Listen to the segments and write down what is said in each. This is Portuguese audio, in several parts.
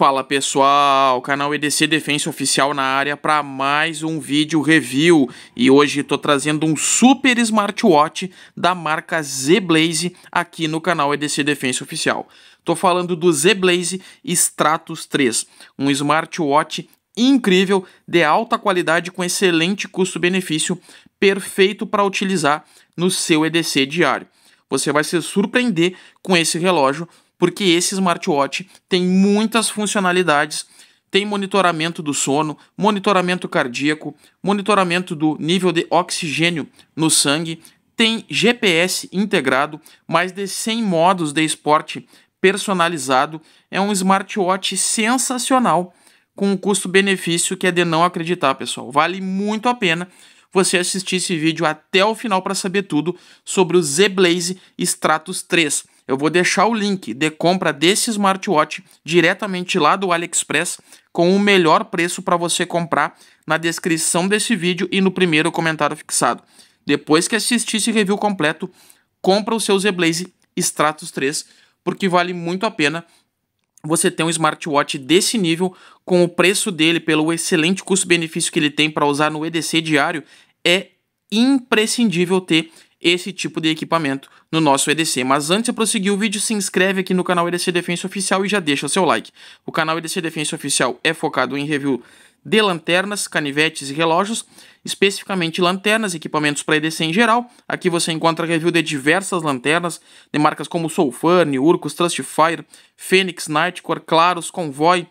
Fala pessoal, canal EDC Defensa Oficial na área para mais um vídeo review e hoje estou trazendo um super smartwatch da marca Z-Blaze aqui no canal EDC Defensa Oficial. Estou falando do Z-Blaze Stratus 3, um smartwatch incrível, de alta qualidade com excelente custo-benefício, perfeito para utilizar no seu EDC diário. Você vai se surpreender com esse relógio porque esse smartwatch tem muitas funcionalidades tem monitoramento do sono, monitoramento cardíaco, monitoramento do nível de oxigênio no sangue, tem GPS integrado, mais de 100 modos de esporte personalizado. É um smartwatch sensacional, com um custo-benefício que é de não acreditar, pessoal. Vale muito a pena você assistir esse vídeo até o final para saber tudo sobre o Z Blaze Stratus 3. Eu vou deixar o link de compra desse smartwatch diretamente lá do AliExpress com o melhor preço para você comprar na descrição desse vídeo e no primeiro comentário fixado. Depois que assistir esse review completo, compra o seu Zblaze Stratos 3, porque vale muito a pena você ter um smartwatch desse nível, com o preço dele, pelo excelente custo-benefício que ele tem para usar no EDC diário, é imprescindível ter esse tipo de equipamento no nosso EDC. Mas antes de prosseguir o vídeo, se inscreve aqui no canal EDC Defensa Oficial e já deixa o seu like. O canal EDC Defensa Oficial é focado em review de lanternas, canivetes e relógios, especificamente lanternas, equipamentos para EDC em geral. Aqui você encontra review de diversas lanternas, de marcas como Soulfun, Urcos, Trustfire, Fênix, Nightcore, Claros, Convoy,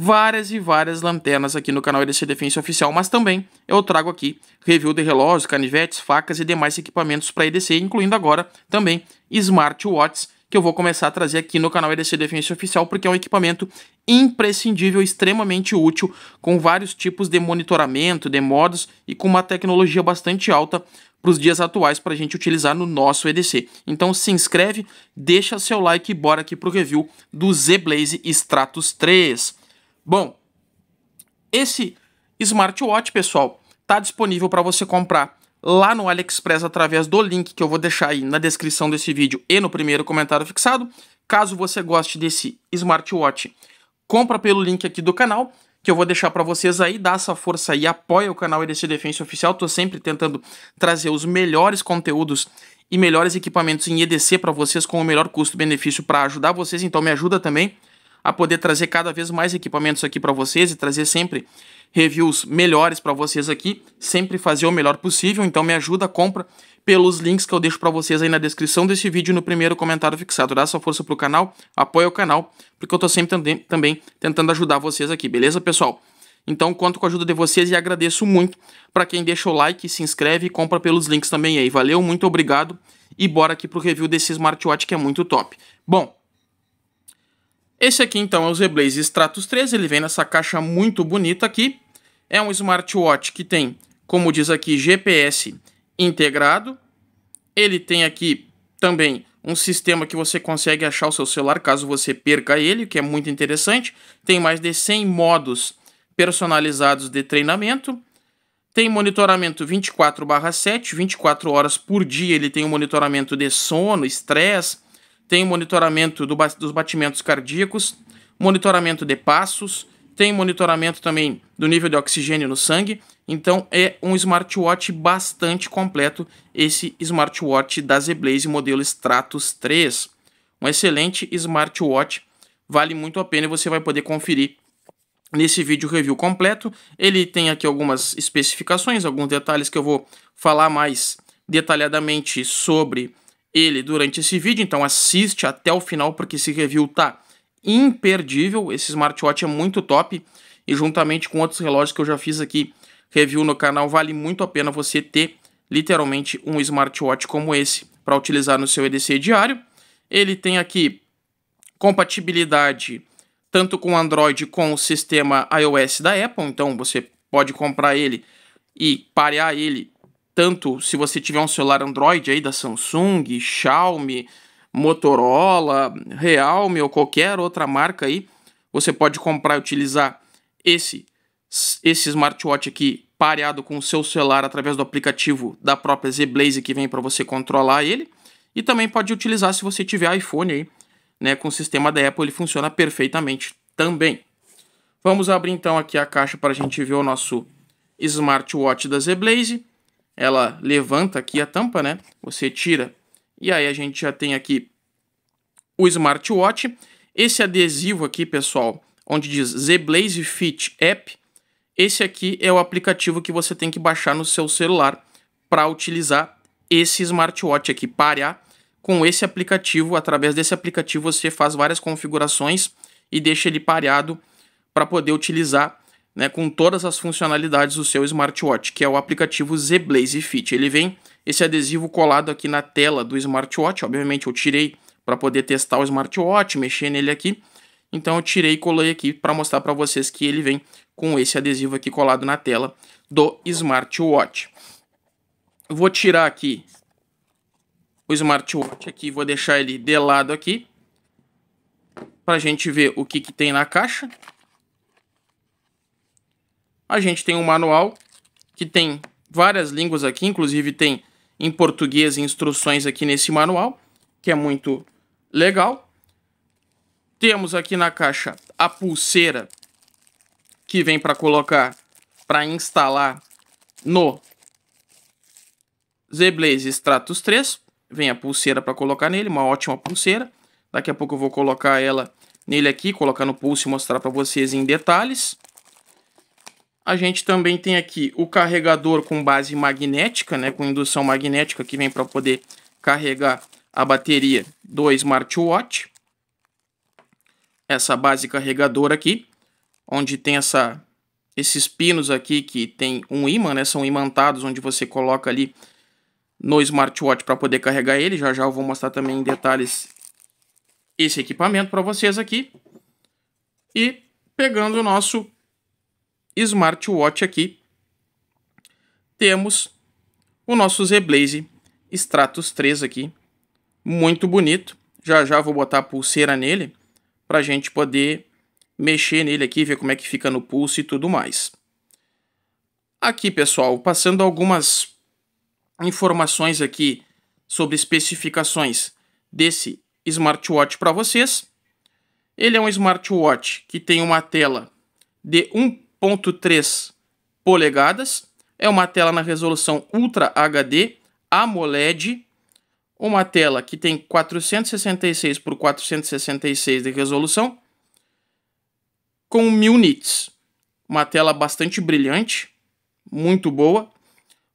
várias e várias lanternas aqui no canal EDC Defensa Oficial, mas também eu trago aqui review de relógios, canivetes, facas e demais equipamentos para EDC, incluindo agora também smartwatches, que eu vou começar a trazer aqui no canal EDC Defensa Oficial, porque é um equipamento imprescindível, extremamente útil, com vários tipos de monitoramento, de modos e com uma tecnologia bastante alta para os dias atuais para a gente utilizar no nosso EDC. Então se inscreve, deixa seu like e bora aqui para o review do Z Blaze Stratus 3. Bom, esse smartwatch, pessoal, tá disponível para você comprar lá no AliExpress através do link que eu vou deixar aí na descrição desse vídeo e no primeiro comentário fixado. Caso você goste desse smartwatch, compra pelo link aqui do canal que eu vou deixar para vocês aí, dá essa força aí, apoia o canal EDC Defense Oficial, tô sempre tentando trazer os melhores conteúdos e melhores equipamentos em EDC para vocês com o melhor custo-benefício para ajudar vocês, então me ajuda também a poder trazer cada vez mais equipamentos aqui para vocês e trazer sempre reviews melhores para vocês aqui, sempre fazer o melhor possível, então me ajuda, compra pelos links que eu deixo para vocês aí na descrição desse vídeo no primeiro comentário fixado. Dá sua força pro canal, apoia o canal, porque eu tô sempre também, também tentando ajudar vocês aqui, beleza, pessoal? Então conto com a ajuda de vocês e agradeço muito para quem deixa o like, se inscreve e compra pelos links também aí. Valeu, muito obrigado e bora aqui pro review desse smartwatch que é muito top. Bom, esse aqui então é o Zeblaze Stratus 3, ele vem nessa caixa muito bonita aqui. É um smartwatch que tem, como diz aqui, GPS integrado. Ele tem aqui também um sistema que você consegue achar o seu celular caso você perca ele, que é muito interessante. Tem mais de 100 modos personalizados de treinamento. Tem monitoramento 24/7, 24 horas por dia, ele tem um monitoramento de sono, estresse, tem monitoramento do, dos batimentos cardíacos, monitoramento de passos, tem monitoramento também do nível de oxigênio no sangue. Então é um smartwatch bastante completo esse smartwatch da Zeblaze modelo Stratus 3. Um excelente smartwatch, vale muito a pena e você vai poder conferir nesse vídeo review completo. Ele tem aqui algumas especificações, alguns detalhes que eu vou falar mais detalhadamente sobre ele durante esse vídeo, então assiste até o final porque esse review tá imperdível, esse smartwatch é muito top e juntamente com outros relógios que eu já fiz aqui review no canal, vale muito a pena você ter literalmente um smartwatch como esse para utilizar no seu EDC diário. Ele tem aqui compatibilidade tanto com Android com o sistema iOS da Apple, então você pode comprar ele e parear ele tanto se você tiver um celular Android aí da Samsung, Xiaomi, Motorola, Realme ou qualquer outra marca aí, você pode comprar e utilizar esse esse smartwatch aqui pareado com o seu celular através do aplicativo da própria ZBlaze que vem para você controlar ele e também pode utilizar se você tiver iPhone aí, né, com o sistema da Apple, ele funciona perfeitamente também. Vamos abrir então aqui a caixa para a gente ver o nosso smartwatch da ZBlaze ela levanta aqui a tampa, né? Você tira e aí a gente já tem aqui o smartwatch. Esse adesivo aqui, pessoal, onde diz ZBlaze Fit App, esse aqui é o aplicativo que você tem que baixar no seu celular para utilizar esse smartwatch aqui, parear com esse aplicativo. Através desse aplicativo você faz várias configurações e deixa ele pareado para poder utilizar né, com todas as funcionalidades do seu smartwatch, que é o aplicativo ZBlaze Fit. Ele vem esse adesivo colado aqui na tela do smartwatch. Obviamente eu tirei para poder testar o smartwatch, mexer nele aqui. Então eu tirei e colei aqui para mostrar para vocês que ele vem com esse adesivo aqui colado na tela do smartwatch. Vou tirar aqui o smartwatch aqui, vou deixar ele de lado aqui para a gente ver o que, que tem na caixa a gente tem um manual que tem várias línguas aqui, inclusive tem em português instruções aqui nesse manual, que é muito legal. Temos aqui na caixa a pulseira que vem para colocar, para instalar no ZBlaze Stratus 3. Vem a pulseira para colocar nele, uma ótima pulseira. Daqui a pouco eu vou colocar ela nele aqui, colocar no pulso e mostrar para vocês em detalhes. A gente também tem aqui o carregador com base magnética, né, com indução magnética que vem para poder carregar a bateria do smartwatch. Essa base carregadora aqui, onde tem essa, esses pinos aqui que tem um imã, né, são imantados onde você coloca ali no smartwatch para poder carregar ele. Já já eu vou mostrar também em detalhes esse equipamento para vocês aqui. E pegando o nosso smartwatch aqui, temos o nosso Zblaze Stratus 3 aqui, muito bonito. Já já vou botar a pulseira nele para a gente poder mexer nele aqui, ver como é que fica no pulso e tudo mais. Aqui, pessoal, passando algumas informações aqui sobre especificações desse smartwatch para vocês. Ele é um smartwatch que tem uma tela de um 7.3 polegadas. É uma tela na resolução Ultra HD AMOLED, uma tela que tem 466 por 466 de resolução, com 1000 nits. Uma tela bastante brilhante, muito boa,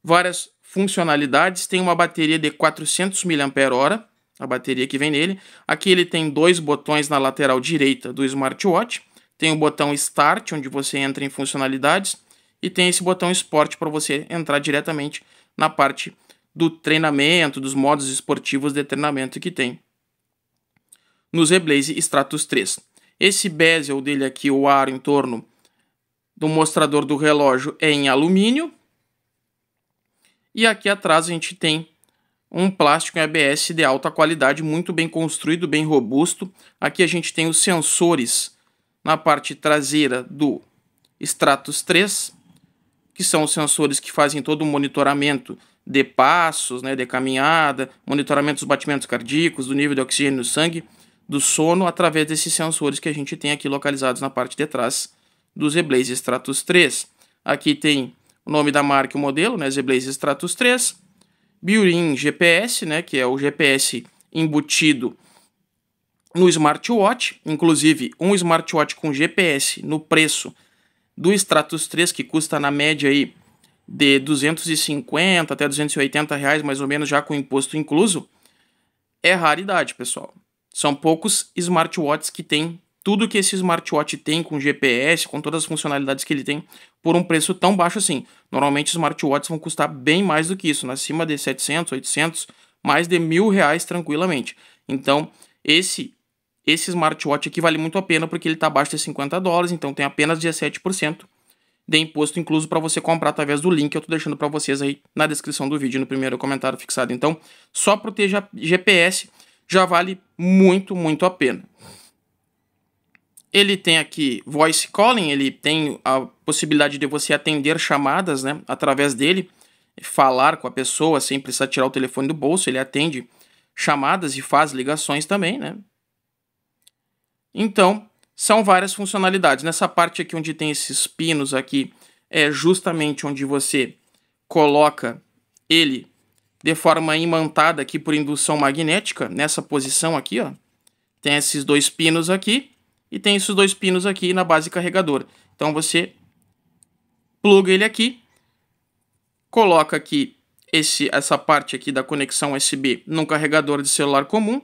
várias funcionalidades, tem uma bateria de 400 mAh, a bateria que vem nele. Aqui ele tem dois botões na lateral direita do smartwatch tem o botão Start, onde você entra em funcionalidades, e tem esse botão Esporte para você entrar diretamente na parte do treinamento, dos modos esportivos de treinamento que tem no ZBlaze Stratus 3. Esse bezel dele aqui, o aro em torno do mostrador do relógio é em alumínio. E aqui atrás a gente tem um plástico em ABS de alta qualidade, muito bem construído, bem robusto. Aqui a gente tem os sensores na parte traseira do Stratus 3, que são os sensores que fazem todo o monitoramento de passos, né, de caminhada, monitoramento dos batimentos cardíacos, do nível de oxigênio no sangue, do sono, através desses sensores que a gente tem aqui localizados na parte de trás do Zeblaze Stratus 3. Aqui tem o nome da marca e o modelo, né, Zeblaze Stratus 3, Biurin GPS, né, que é o GPS embutido no smartwatch, inclusive um smartwatch com GPS no preço do Stratus 3, que custa na média aí de 250 até 280 reais, mais ou menos, já com imposto incluso, é raridade, pessoal. São poucos smartwatches que têm tudo que esse smartwatch tem com GPS, com todas as funcionalidades que ele tem, por um preço tão baixo assim. Normalmente os smartwatches vão custar bem mais do que isso, né? acima de 700, 800, mais de mil reais tranquilamente. Então, esse esse smartwatch aqui vale muito a pena porque ele está abaixo de 50 dólares, então tem apenas 17% de imposto incluso para você comprar através do link que eu estou deixando para vocês aí na descrição do vídeo, no primeiro comentário fixado. Então, só para ter GPS já vale muito, muito a pena. Ele tem aqui voice calling, ele tem a possibilidade de você atender chamadas né, através dele, falar com a pessoa sem precisar tirar o telefone do bolso, ele atende chamadas e faz ligações também, né? Então, são várias funcionalidades. Nessa parte aqui onde tem esses pinos aqui, é justamente onde você coloca ele de forma imantada aqui por indução magnética, nessa posição aqui, ó. Tem esses dois pinos aqui e tem esses dois pinos aqui na base carregadora. Então você pluga ele aqui, coloca aqui esse, essa parte aqui da conexão USB num carregador de celular comum,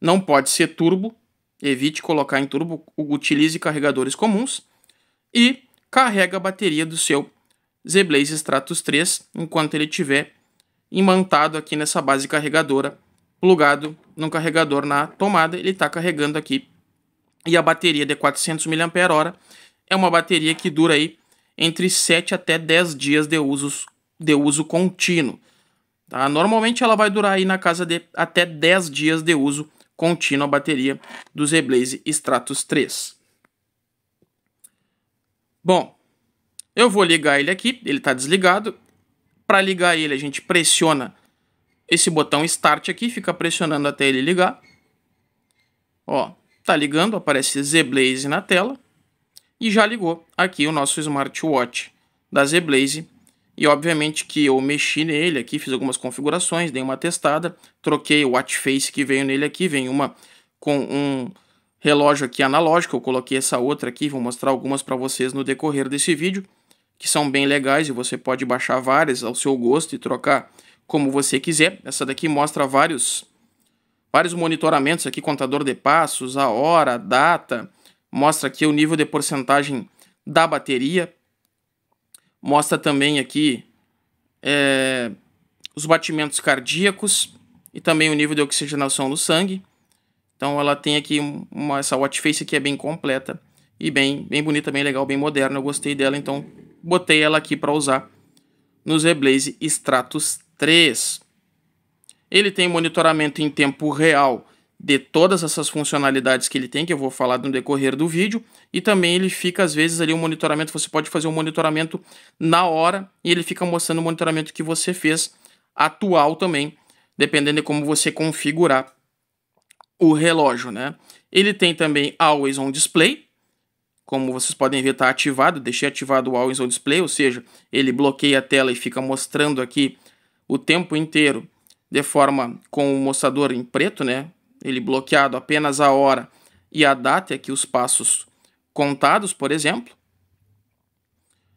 não pode ser turbo, evite colocar em turbo, utilize carregadores comuns e carrega a bateria do seu Z-Blaze Stratus 3 enquanto ele estiver imantado aqui nessa base carregadora, plugado no carregador na tomada, ele está carregando aqui. E a bateria de 400 mAh é uma bateria que dura aí entre 7 até 10 dias de, usos, de uso contínuo. Tá? Normalmente ela vai durar aí na casa de até 10 dias de uso contínuo contínua bateria do Reblaze Stratus 3. Bom, eu vou ligar ele aqui, ele está desligado. Para ligar ele, a gente pressiona esse botão Start aqui, fica pressionando até ele ligar. Ó, tá ligando, aparece ZBlaze na tela. E já ligou aqui o nosso smartwatch da ZBlaze e obviamente que eu mexi nele aqui, fiz algumas configurações, dei uma testada, troquei o watch face que veio nele aqui, vem uma com um relógio aqui analógico, eu coloquei essa outra aqui, vou mostrar algumas para vocês no decorrer desse vídeo, que são bem legais e você pode baixar várias ao seu gosto e trocar como você quiser. Essa daqui mostra vários vários monitoramentos aqui, contador de passos, a hora, a data, mostra aqui o nível de porcentagem da bateria, Mostra também aqui é, os batimentos cardíacos e também o nível de oxigenação no sangue. Então ela tem aqui uma, essa watch face que é bem completa e bem, bem bonita, bem legal, bem moderna. Eu gostei dela, então botei ela aqui para usar no Zblaze Stratus 3. Ele tem monitoramento em tempo real de todas essas funcionalidades que ele tem, que eu vou falar no decorrer do vídeo, e também ele fica às vezes ali um monitoramento, você pode fazer um monitoramento na hora e ele fica mostrando o monitoramento que você fez atual também, dependendo de como você configurar o relógio, né? Ele tem também Always On Display, como vocês podem ver está ativado, deixei ativado o Always On Display, ou seja, ele bloqueia a tela e fica mostrando aqui o tempo inteiro de forma com o mostrador em preto, né? ele bloqueado apenas a hora e a data, aqui os passos contados, por exemplo,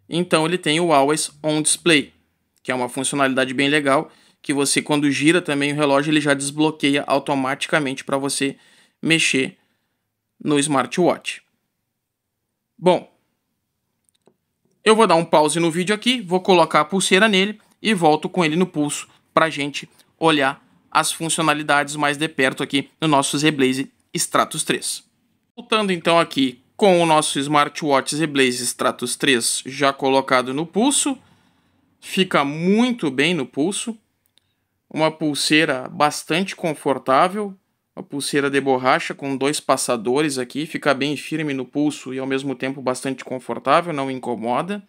então ele tem o Always On Display, que é uma funcionalidade bem legal, que você quando gira também o relógio, ele já desbloqueia automaticamente para você mexer no smartwatch. Bom, eu vou dar um pause no vídeo aqui, vou colocar a pulseira nele e volto com ele no pulso para gente olhar as funcionalidades mais de perto aqui no nosso ZBlaze Stratus 3. Voltando então aqui com o nosso smartwatch ZBlaze Stratus 3 já colocado no pulso, fica muito bem no pulso, uma pulseira bastante confortável, uma pulseira de borracha com dois passadores aqui, fica bem firme no pulso e ao mesmo tempo bastante confortável, não incomoda.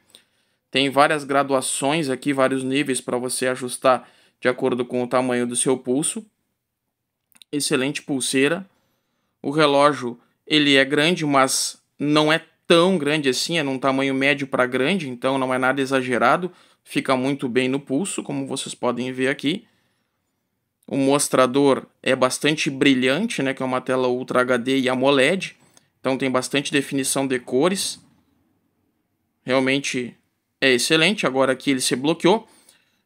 Tem várias graduações aqui, vários níveis para você ajustar de acordo com o tamanho do seu pulso. Excelente pulseira. O relógio ele é grande, mas não é tão grande assim, é num tamanho médio para grande, então não é nada exagerado, fica muito bem no pulso, como vocês podem ver aqui. O mostrador é bastante brilhante, né, que é uma tela Ultra HD e AMOLED, então tem bastante definição de cores. Realmente é excelente, agora aqui ele se bloqueou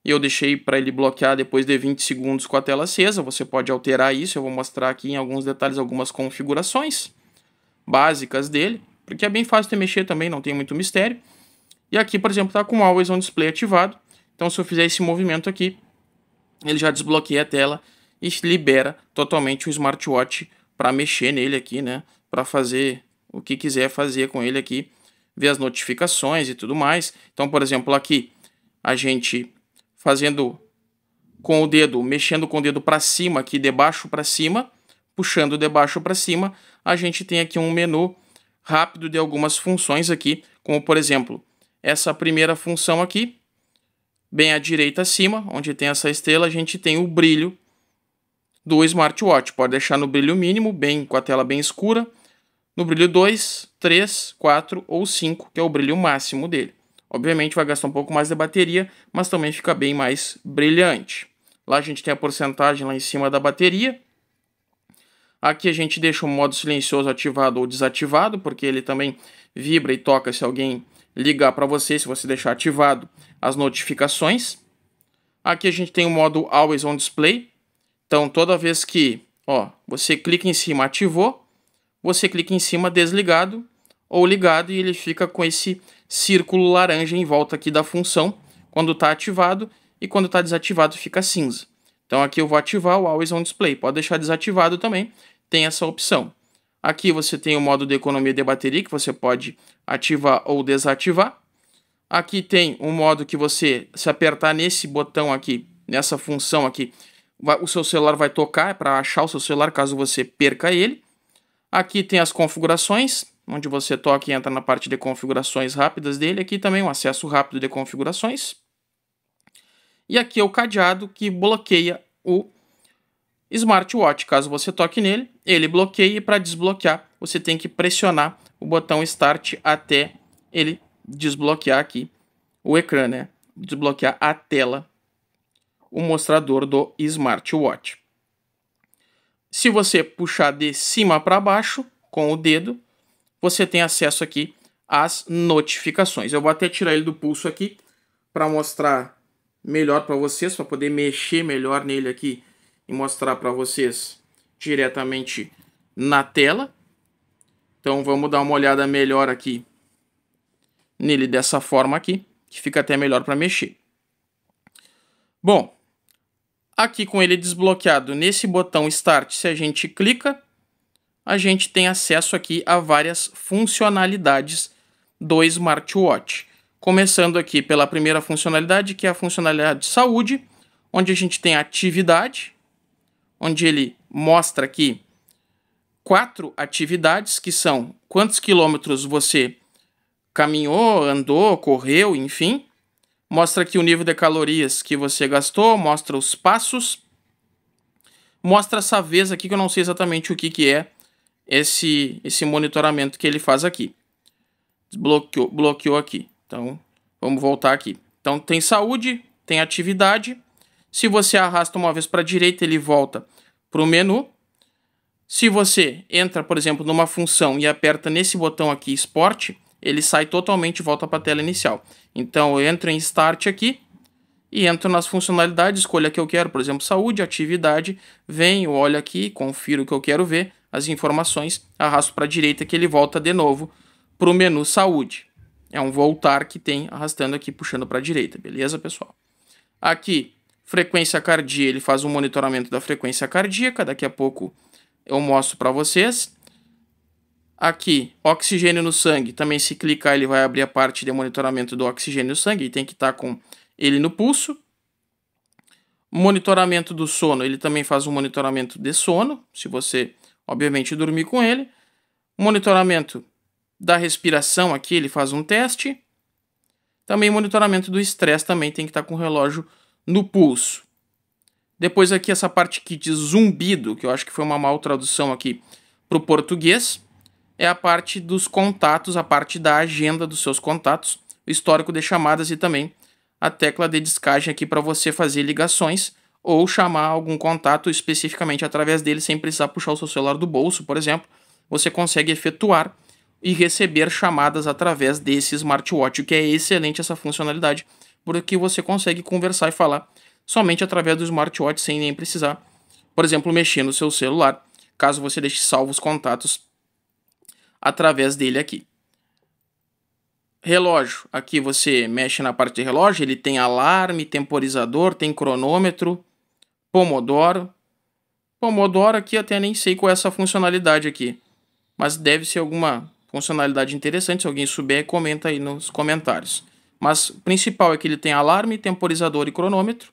e eu deixei para ele bloquear depois de 20 segundos com a tela acesa. Você pode alterar isso, eu vou mostrar aqui em alguns detalhes algumas configurações básicas dele, porque é bem fácil de mexer também, não tem muito mistério. E aqui, por exemplo, está com o Always On Display ativado, então se eu fizer esse movimento aqui, ele já desbloqueia a tela e libera totalmente o smartwatch para mexer nele aqui, né? Para fazer o que quiser fazer com ele aqui, ver as notificações e tudo mais. Então, por exemplo, aqui a gente fazendo com o dedo, mexendo com o dedo para cima aqui, de baixo para cima, puxando de baixo para cima, a gente tem aqui um menu rápido de algumas funções aqui, como por exemplo, essa primeira função aqui, bem à direita acima, onde tem essa estrela, a gente tem o brilho do smartwatch. Pode deixar no brilho mínimo, bem com a tela bem escura, no brilho 2, 3, 4 ou 5, que é o brilho máximo dele. Obviamente vai gastar um pouco mais de bateria, mas também fica bem mais brilhante. Lá a gente tem a porcentagem lá em cima da bateria. Aqui a gente deixa o modo silencioso ativado ou desativado, porque ele também vibra e toca se alguém ligar para você, se você deixar ativado as notificações. Aqui a gente tem o modo Always on Display. Então toda vez que ó, você clica em cima ativou, você clica em cima desligado ou ligado e ele fica com esse círculo laranja em volta aqui da função, quando está ativado, e quando está desativado fica cinza. Então aqui eu vou ativar o Always On Display, pode deixar desativado também, tem essa opção. Aqui você tem o modo de economia de bateria, que você pode ativar ou desativar. Aqui tem um modo que você, se apertar nesse botão aqui, nessa função aqui, o seu celular vai tocar, é para achar o seu celular caso você perca ele. Aqui tem as configurações, onde você toca e entra na parte de configurações rápidas dele. Aqui também um acesso rápido de configurações. E aqui é o cadeado que bloqueia o smartwatch. Caso você toque nele, ele bloqueia e para desbloquear você tem que pressionar o botão Start até ele desbloquear aqui o ecrã, né? Desbloquear a tela, o mostrador do smartwatch. Se você puxar de cima para baixo com o dedo, você tem acesso aqui às notificações. Eu vou até tirar ele do pulso aqui para mostrar melhor para vocês, para poder mexer melhor nele aqui e mostrar para vocês diretamente na tela. Então vamos dar uma olhada melhor aqui nele dessa forma aqui, que fica até melhor para mexer. Bom, aqui com ele desbloqueado nesse botão Start, se a gente clica, a gente tem acesso aqui a várias funcionalidades do smartwatch. Começando aqui pela primeira funcionalidade, que é a funcionalidade de saúde, onde a gente tem atividade, onde ele mostra aqui quatro atividades que são quantos quilômetros você caminhou, andou, correu, enfim. Mostra aqui o nível de calorias que você gastou, mostra os passos. Mostra essa vez aqui que eu não sei exatamente o que, que é, esse, esse monitoramento que ele faz aqui. desbloqueou bloqueou aqui. Então, vamos voltar aqui. Então, tem saúde, tem atividade. Se você arrasta uma vez para a direita, ele volta para o menu. Se você entra, por exemplo, numa função e aperta nesse botão aqui, esporte, ele sai totalmente e volta para a tela inicial. Então, eu entro em Start aqui e entro nas funcionalidades, escolha a que eu quero, por exemplo, saúde, atividade, venho, olho aqui, confiro o que eu quero ver, as informações, arrasto para a direita que ele volta de novo para o menu saúde. É um voltar que tem arrastando aqui, puxando para a direita, beleza, pessoal? Aqui, frequência cardíaca, ele faz um monitoramento da frequência cardíaca, daqui a pouco eu mostro para vocês. Aqui, oxigênio no sangue, também se clicar ele vai abrir a parte de monitoramento do oxigênio no sangue, e tem que estar tá com ele no pulso. Monitoramento do sono, ele também faz um monitoramento de sono, se você obviamente, dormir com ele. Monitoramento da respiração aqui, ele faz um teste. Também monitoramento do estresse também tem que estar com o relógio no pulso. Depois aqui essa parte que de zumbido, que eu acho que foi uma mal tradução aqui para o português, é a parte dos contatos, a parte da agenda dos seus contatos, o histórico de chamadas e também a tecla de descagem aqui para você fazer ligações ou chamar algum contato especificamente através dele sem precisar puxar o seu celular do bolso, por exemplo, você consegue efetuar e receber chamadas através desse smartwatch, o que é excelente essa funcionalidade, porque você consegue conversar e falar somente através do smartwatch sem nem precisar, por exemplo, mexer no seu celular, caso você deixe salvos os contatos através dele aqui. Relógio, aqui você mexe na parte de relógio, ele tem alarme, temporizador, tem cronômetro, Pomodoro. Pomodoro aqui até nem sei qual é essa funcionalidade aqui. Mas deve ser alguma funcionalidade interessante. Se alguém souber, comenta aí nos comentários. Mas o principal é que ele tem alarme, temporizador e cronômetro.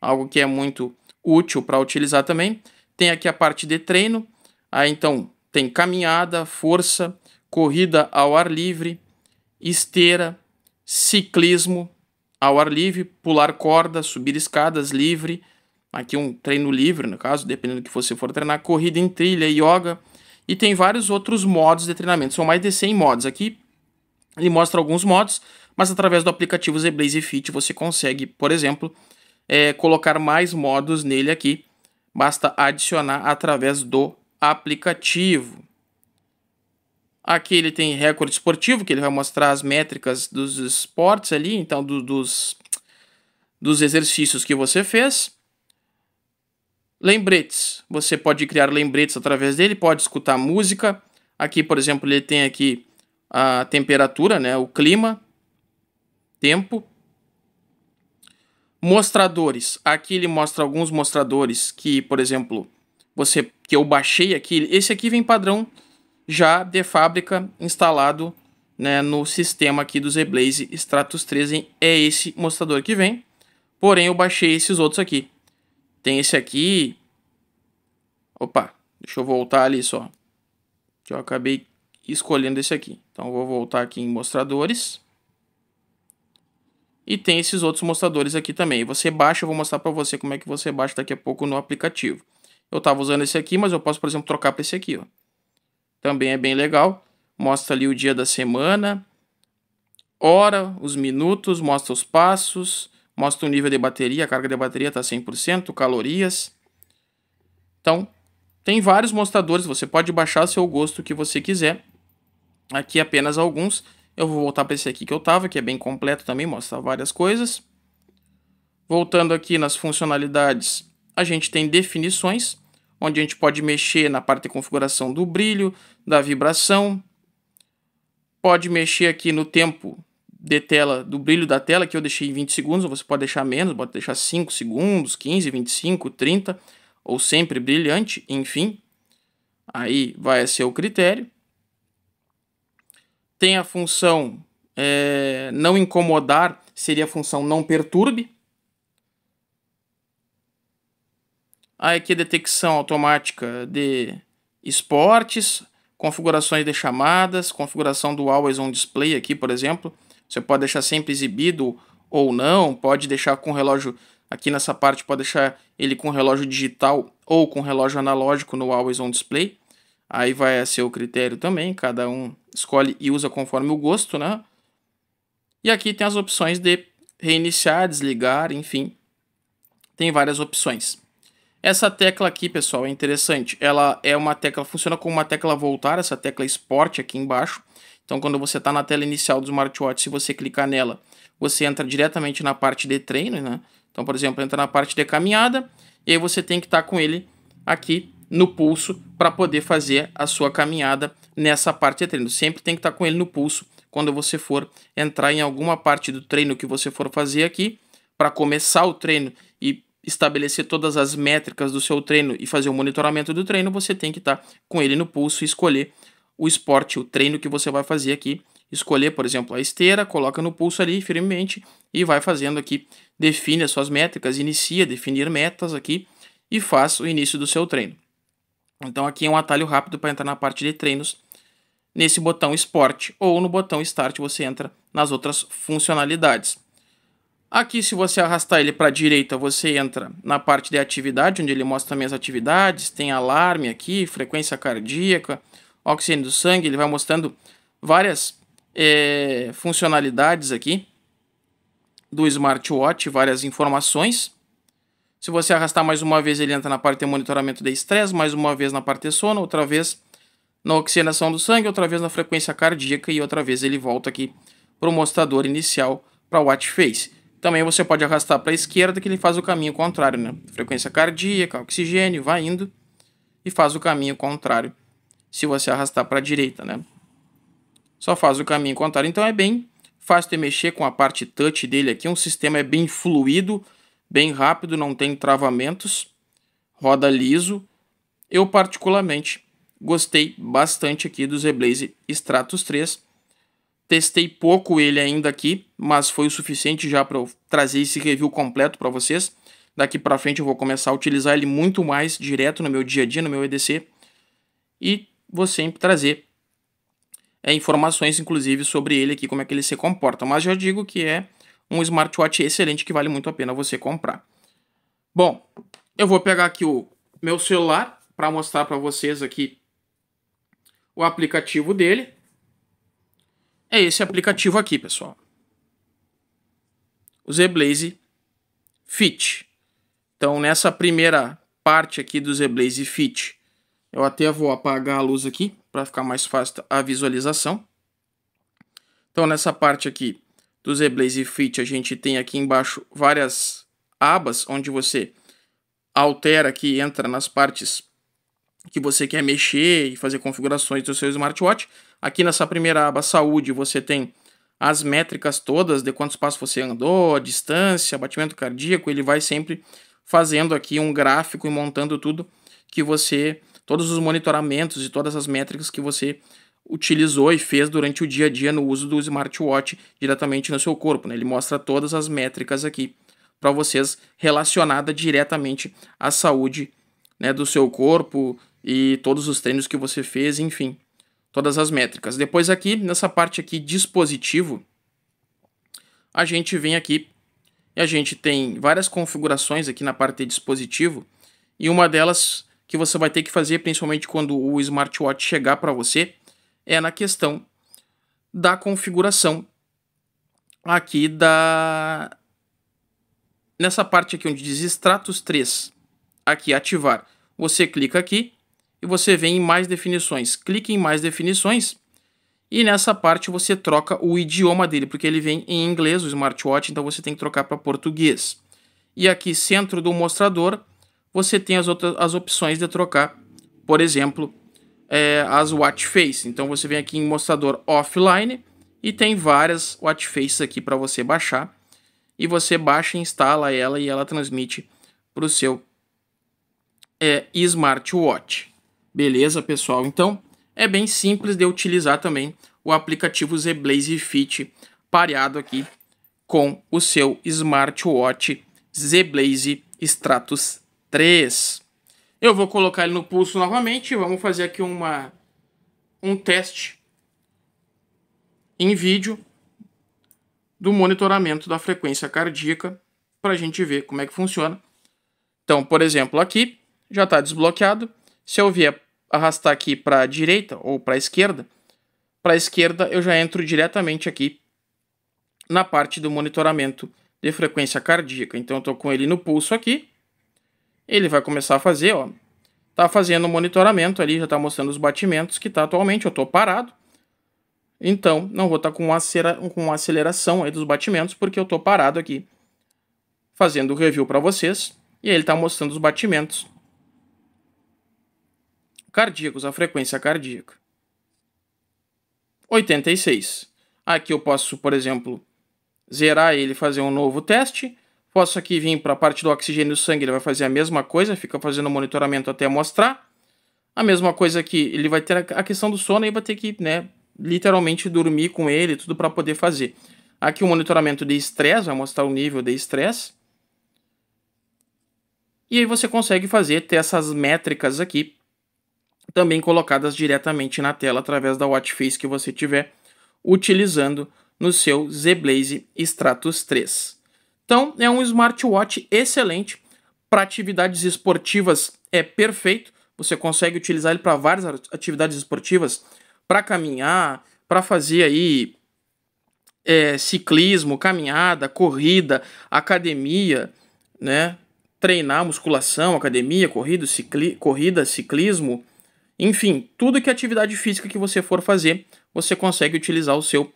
Algo que é muito útil para utilizar também. Tem aqui a parte de treino. Aí então tem caminhada, força, corrida ao ar livre, esteira, ciclismo ao ar livre, pular corda, subir escadas livre, aqui um treino livre, no caso, dependendo do que você for treinar, corrida em trilha, yoga, e tem vários outros modos de treinamento, são mais de 100 modos. Aqui ele mostra alguns modos, mas através do aplicativo ZBlaze Fit você consegue, por exemplo, é, colocar mais modos nele aqui, basta adicionar através do aplicativo. Aqui ele tem recorde esportivo, que ele vai mostrar as métricas dos esportes ali, então do, dos, dos exercícios que você fez. Lembretes. Você pode criar lembretes através dele, pode escutar música. Aqui, por exemplo, ele tem aqui a temperatura, né, o clima, tempo. Mostradores. Aqui ele mostra alguns mostradores que, por exemplo, você que eu baixei aqui, esse aqui vem padrão já de fábrica instalado né, no sistema aqui do ZBlaze Stratus 3 é esse mostrador que vem. Porém, eu baixei esses outros aqui. Tem esse aqui. Opa, deixa eu voltar ali só. Que eu acabei escolhendo esse aqui. Então vou voltar aqui em mostradores. E tem esses outros mostradores aqui também. Você baixa, eu vou mostrar para você como é que você baixa daqui a pouco no aplicativo. Eu estava usando esse aqui, mas eu posso, por exemplo, trocar para esse aqui. Ó. Também é bem legal. Mostra ali o dia da semana, hora, os minutos, mostra os passos, mostra o nível de bateria, a carga de bateria está 100%, calorias. Então, tem vários mostradores, você pode baixar seu gosto que você quiser. Aqui apenas alguns. Eu vou voltar para esse aqui que eu estava, que é bem completo também, mostra várias coisas. Voltando aqui nas funcionalidades, a gente tem definições, onde a gente pode mexer na parte de configuração do brilho, da vibração. Pode mexer aqui no tempo de tela, do brilho da tela, que eu deixei em 20 segundos, você pode deixar menos, pode deixar 5 segundos, 15, 25, 30, ou sempre brilhante, enfim. Aí vai ser o critério. Tem a função é, não incomodar, seria a função não perturbe. Aí aqui a é detecção automática de esportes, configurações de chamadas, configuração do Always On Display aqui, por exemplo. Você pode deixar sempre exibido ou não, pode deixar com o relógio aqui nessa parte, pode deixar ele com relógio digital ou com relógio analógico no Always On Display. Aí vai a seu critério também, cada um escolhe e usa conforme o gosto, né? E aqui tem as opções de reiniciar, desligar, enfim. Tem várias opções. Essa tecla aqui, pessoal, é interessante. Ela é uma tecla, funciona como uma tecla voltar, essa tecla Sport aqui embaixo. Então, quando você está na tela inicial do smartwatch, se você clicar nela, você entra diretamente na parte de treino, né? Então, por exemplo, entra na parte de caminhada e aí você tem que estar tá com ele aqui no pulso para poder fazer a sua caminhada nessa parte de treino. Sempre tem que estar tá com ele no pulso quando você for entrar em alguma parte do treino que você for fazer aqui para começar o treino e estabelecer todas as métricas do seu treino e fazer o monitoramento do treino, você tem que estar tá com ele no pulso e escolher o esporte, o treino que você vai fazer aqui. Escolher, por exemplo, a esteira, coloca no pulso ali firmemente e vai fazendo aqui. Define as suas métricas, inicia definir metas aqui e faz o início do seu treino. Então aqui é um atalho rápido para entrar na parte de treinos nesse botão Esporte ou no botão Start você entra nas outras funcionalidades. Aqui, se você arrastar ele para a direita, você entra na parte de atividade, onde ele mostra também as atividades, tem alarme aqui, frequência cardíaca, oxigênio do sangue, ele vai mostrando várias é, funcionalidades aqui do smartwatch, várias informações. Se você arrastar mais uma vez, ele entra na parte de monitoramento de estresse, mais uma vez na parte de sono, outra vez na oxigenação do sangue, outra vez na frequência cardíaca e outra vez ele volta aqui para o mostrador inicial para o watch face. Também você pode arrastar para a esquerda que ele faz o caminho contrário, né? Frequência cardíaca, oxigênio, vai indo e faz o caminho contrário se você arrastar para a direita, né? Só faz o caminho contrário. Então é bem fácil de mexer com a parte touch dele aqui. Um sistema é bem fluido, bem rápido, não tem travamentos, roda liso. Eu particularmente gostei bastante aqui do ZBlaze Stratus 3. Testei pouco ele ainda aqui, mas foi o suficiente já para eu trazer esse review completo para vocês. Daqui para frente eu vou começar a utilizar ele muito mais direto no meu dia a dia, no meu EDC. E vou sempre trazer é, informações, inclusive, sobre ele aqui, como é que ele se comporta. Mas já digo que é um smartwatch excelente que vale muito a pena você comprar. Bom, eu vou pegar aqui o meu celular para mostrar para vocês aqui o aplicativo dele. É esse aplicativo aqui, pessoal. O ZBlaze Fit. Então, nessa primeira parte aqui do ZBlaze Fit, eu até vou apagar a luz aqui para ficar mais fácil a visualização. Então nessa parte aqui do ZBlaze Fit a gente tem aqui embaixo várias abas onde você altera aqui, entra nas partes que você quer mexer e fazer configurações do seu smartwatch. Aqui nessa primeira aba saúde você tem as métricas todas de quantos passos você andou, a distância, batimento cardíaco, ele vai sempre fazendo aqui um gráfico e montando tudo que você todos os monitoramentos e todas as métricas que você utilizou e fez durante o dia a dia no uso do smartwatch diretamente no seu corpo. Né? Ele mostra todas as métricas aqui para vocês relacionada diretamente à saúde né, do seu corpo e todos os treinos que você fez, enfim, todas as métricas. Depois aqui nessa parte aqui dispositivo, a gente vem aqui e a gente tem várias configurações aqui na parte de dispositivo e uma delas que você vai ter que fazer, principalmente quando o smartwatch chegar para você, é na questão da configuração aqui da nessa parte aqui onde diz extratos 3, aqui ativar. Você clica aqui e você vem em mais definições. Clique em mais definições e nessa parte você troca o idioma dele, porque ele vem em inglês, o smartwatch, então você tem que trocar para português. E aqui centro do mostrador, você tem as outras as opções de trocar, por exemplo, é, as watch faces. Então você vem aqui em mostrador offline e tem várias watch faces aqui para você baixar e você baixa, instala ela e ela transmite para o seu é, smartwatch. Beleza, pessoal? Então é bem simples de utilizar também o aplicativo ZBlaze Fit pareado aqui com o seu smartwatch ZBlaze Stratus 3. Eu vou colocar ele no pulso novamente. Vamos fazer aqui uma, um teste em vídeo do monitoramento da frequência cardíaca para a gente ver como é que funciona. Então, por exemplo, aqui já está desbloqueado. Se eu vier arrastar aqui para a direita ou para a esquerda, para a esquerda eu já entro diretamente aqui na parte do monitoramento de frequência cardíaca. Então, estou com ele no pulso aqui ele vai começar a fazer, ó, tá fazendo o monitoramento ali, já tá mostrando os batimentos que tá atualmente, eu tô parado. Então, não vou estar tá com, aceleração aí dos batimentos, porque eu tô parado aqui fazendo o review para vocês. E aí ele tá mostrando os batimentos cardíacos, a frequência cardíaca. 86. Aqui eu posso, por exemplo, zerar ele e fazer um novo teste. Posso aqui vir para a parte do oxigênio do sangue, ele vai fazer a mesma coisa, fica fazendo monitoramento até mostrar. A mesma coisa aqui, ele vai ter a questão do sono e vai ter que, né, literalmente dormir com ele, tudo para poder fazer. Aqui o um monitoramento de estresse, vai mostrar o nível de estresse. E aí você consegue fazer, ter essas métricas aqui, também colocadas diretamente na tela através da face que você tiver utilizando no seu ZBlaze Stratus 3. Então, é um smartwatch excelente para atividades esportivas, é perfeito. Você consegue utilizar ele para várias atividades esportivas, para caminhar, para fazer aí é, ciclismo, caminhada, corrida, academia, né? Treinar musculação, academia, corrida, cicli corrida, ciclismo, enfim, tudo que é atividade física que você for fazer, você consegue utilizar o seu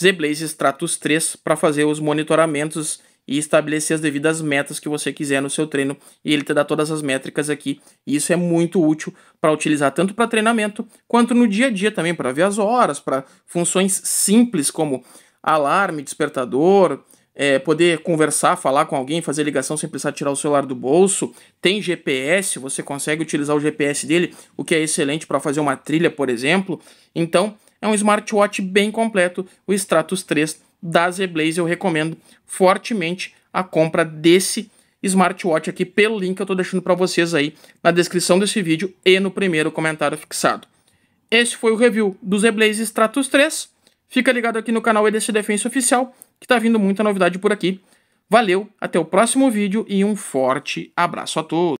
Z Blaze Stratus 3 para fazer os monitoramentos e estabelecer as devidas metas que você quiser no seu treino e ele te dá todas as métricas aqui. E isso é muito útil para utilizar tanto para treinamento quanto no dia a dia também, para ver as horas, para funções simples como alarme, despertador, é, poder conversar, falar com alguém, fazer ligação sem precisar tirar o celular do bolso. Tem GPS, você consegue utilizar o GPS dele, o que é excelente para fazer uma trilha, por exemplo. Então, é um smartwatch bem completo, o Stratus 3 da Zblaze, eu recomendo fortemente a compra desse smartwatch aqui pelo link que eu estou deixando para vocês aí na descrição desse vídeo e no primeiro comentário fixado. Esse foi o review do Zblaze Stratus 3. Fica ligado aqui no canal EDC Defense Oficial, que está vindo muita novidade por aqui. Valeu, até o próximo vídeo e um forte abraço a todos.